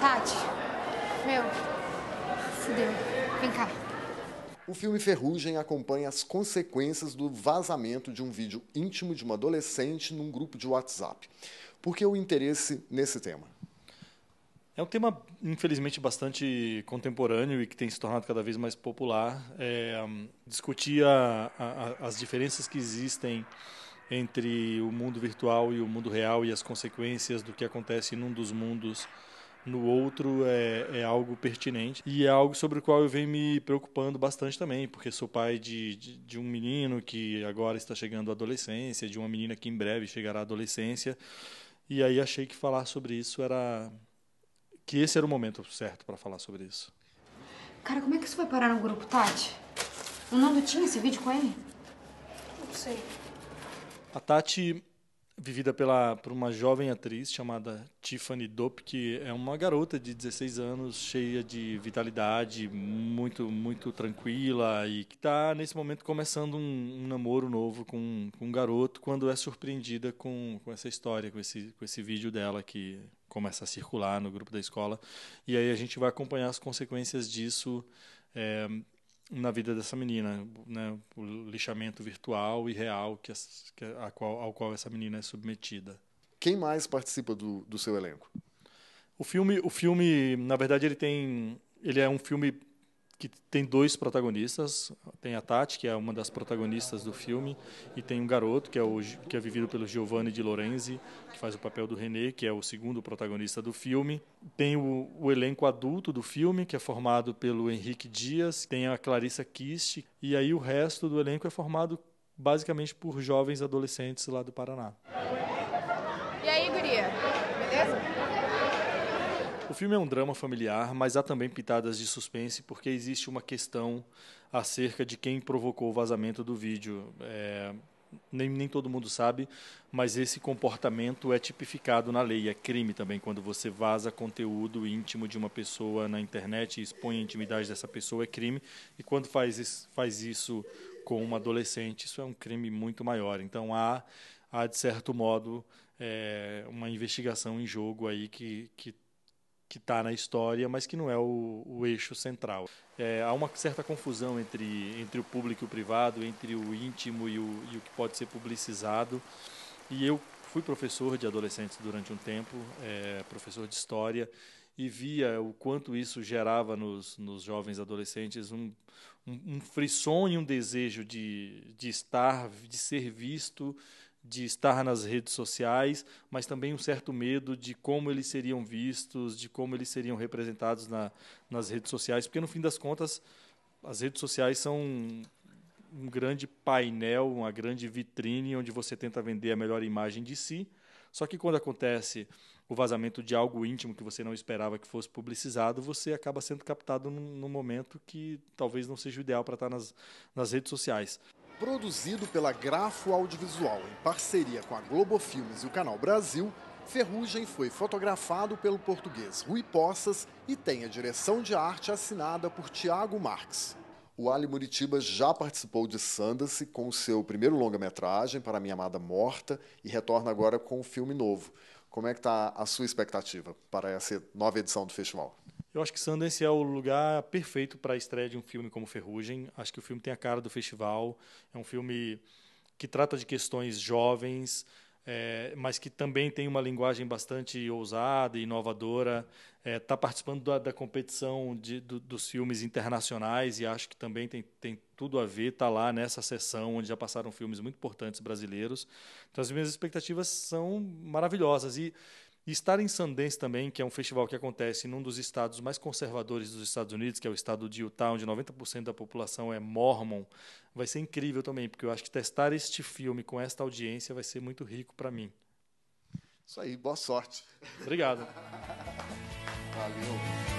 Tati, meu, fudeu. Vem cá. O filme Ferrugem acompanha as consequências do vazamento de um vídeo íntimo de uma adolescente num grupo de WhatsApp. Por que o interesse nesse tema? É um tema, infelizmente, bastante contemporâneo e que tem se tornado cada vez mais popular. É, hum, discutir a, a, as diferenças que existem entre o mundo virtual e o mundo real e as consequências do que acontece num dos mundos no outro é, é algo pertinente e é algo sobre o qual eu venho me preocupando bastante também, porque sou pai de, de, de um menino que agora está chegando à adolescência, de uma menina que em breve chegará à adolescência, e aí achei que falar sobre isso era. que esse era o momento certo para falar sobre isso. Cara, como é que isso vai parar no grupo, Tati? O Nando tinha esse vídeo com ele? Não sei. A Tati vivida pela, por uma jovem atriz chamada Tiffany Dope, que é uma garota de 16 anos, cheia de vitalidade, muito muito tranquila e que está, nesse momento, começando um, um namoro novo com, com, um garoto, quando é surpreendida com, com essa história, com esse, com esse vídeo dela que começa a circular no grupo da escola. E aí a gente vai acompanhar as consequências disso. É, na vida dessa menina, né? o lixamento virtual e real que, que a qual, ao qual essa menina é submetida. Quem mais participa do, do seu elenco? O filme, o filme, na verdade, ele tem, ele é um filme que tem dois protagonistas, tem a Tati, que é uma das protagonistas do filme, e tem um garoto que é o, que é vivido pelo Giovanni Di Lorenzi, que faz o papel do René, que é o segundo protagonista do filme. Tem o, o elenco adulto do filme, que é formado pelo Henrique Dias, tem a Clarissa Kist, e aí o resto do elenco é formado basicamente por jovens adolescentes lá do Paraná. E aí, guria? O filme é um drama familiar, mas há também pitadas de suspense porque existe uma questão acerca de quem provocou o vazamento do vídeo. É, nem, nem todo mundo sabe, mas esse comportamento é tipificado na lei, é crime também quando você vaza conteúdo íntimo de uma pessoa na internet e expõe a intimidade dessa pessoa, é crime. E quando faz, faz isso com uma adolescente, isso é um crime muito maior. Então há, há de certo modo, é, uma investigação em jogo aí que, que que está na história, mas que não é o, o eixo central. É, há uma certa confusão entre, entre o público e o privado, entre o íntimo e o, e o que pode ser publicizado. E eu fui professor de adolescentes durante um tempo, é, professor de história, e via o quanto isso gerava nos, nos jovens adolescentes um, um, um frisson e um desejo de, de estar, de ser visto, de estar nas redes sociais, mas também um certo medo de como eles seriam vistos, de como eles seriam representados na, nas redes sociais, porque no fim das contas as redes sociais são um, um grande painel, uma grande vitrine onde você tenta vender a melhor imagem de si. Só que quando acontece o vazamento de algo íntimo que você não esperava que fosse publicizado, você acaba sendo captado num, num momento que talvez não seja o ideal para estar nas, nas redes sociais. Produzido pela Grafo Audiovisual em parceria com a Globo Filmes e o Canal Brasil, Ferrugem foi fotografado pelo português Rui Poças e tem a direção de arte assinada por Tiago Marques. O Ali Muritiba já participou de Sandace com seu primeiro longa-metragem, Para Minha Amada Morta, e retorna agora com um filme novo. Como é que está a sua expectativa para essa nova edição do festival? Eu acho que Sundance é o lugar perfeito para a estreia de um filme como Ferrugem. Acho que o filme tem a cara do festival. É um filme que trata de questões jovens, é, mas que também tem uma linguagem bastante ousada e inovadora. Está eh, é, participando da, da competição de, do, dos filmes internacionais e acho que também tem, tem tudo a ver. Está lá nessa sessão onde já passaram filmes muito importantes brasileiros. Então, as minhas expectativas são maravilhosas. E, e estar em Sundance também, que é um festival que acontece num dos estados mais conservadores dos Estados Unidos, que é o estado de Utah, onde 90% da população é mormon, vai ser incrível também, porque eu acho que testar este filme com esta audiência vai ser muito rico para mim. Isso aí, boa sorte. Obrigado. Valeu.